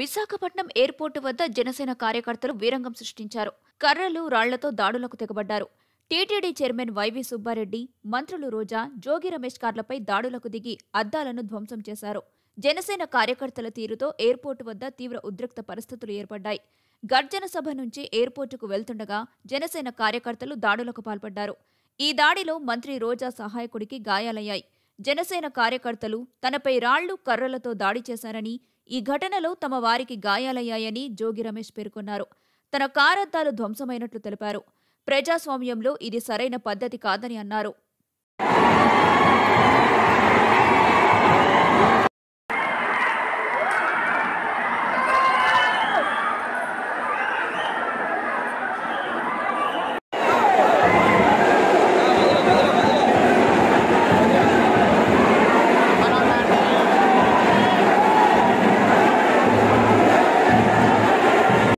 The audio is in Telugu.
విశాఖపట్నం ఎయిర్పోర్టు వద్ద జనసేన కార్యకర్తలు వీరంగం సృష్టించారు కర్రలు రాళ్లతో దాడులకు తెగబడ్డారు టీటీడీ చైర్మన్ వైవి సుబ్బారెడ్డి మంత్రులు రోజా జోగి రమేష్ కార్లపై దాడులకు దిగి అద్దాలను ధ్వంసం చేశారు జనసేన కార్యకర్తల తీరుతో ఎయిర్పోర్టు వద్ద తీవ్ర ఉద్రిక్త పరిస్థితులు ఏర్పడ్డాయి గర్జన సభ నుంచి ఎయిర్పోర్టుకు వెళ్తుండగా జనసేన కార్యకర్తలు దాడులకు పాల్పడ్డారు ఈ దాడిలో మంత్రి రోజా సహాయకుడికి గాయాలయ్యాయి జనసేన కార్యకర్తలు తనపై రాళ్లు కర్రలతో దాడి చేశారని ఈ ఘటనలో తమ వారికి గాయాలయ్యాయని జోగి రమేష్ పేర్కొన్నారు తన కారద్దాలు ధ్వంసమైనట్లు తెలిపారు ప్రజాస్వామ్యంలో ఇది సరైన పద్ధతి కాదని అన్నారు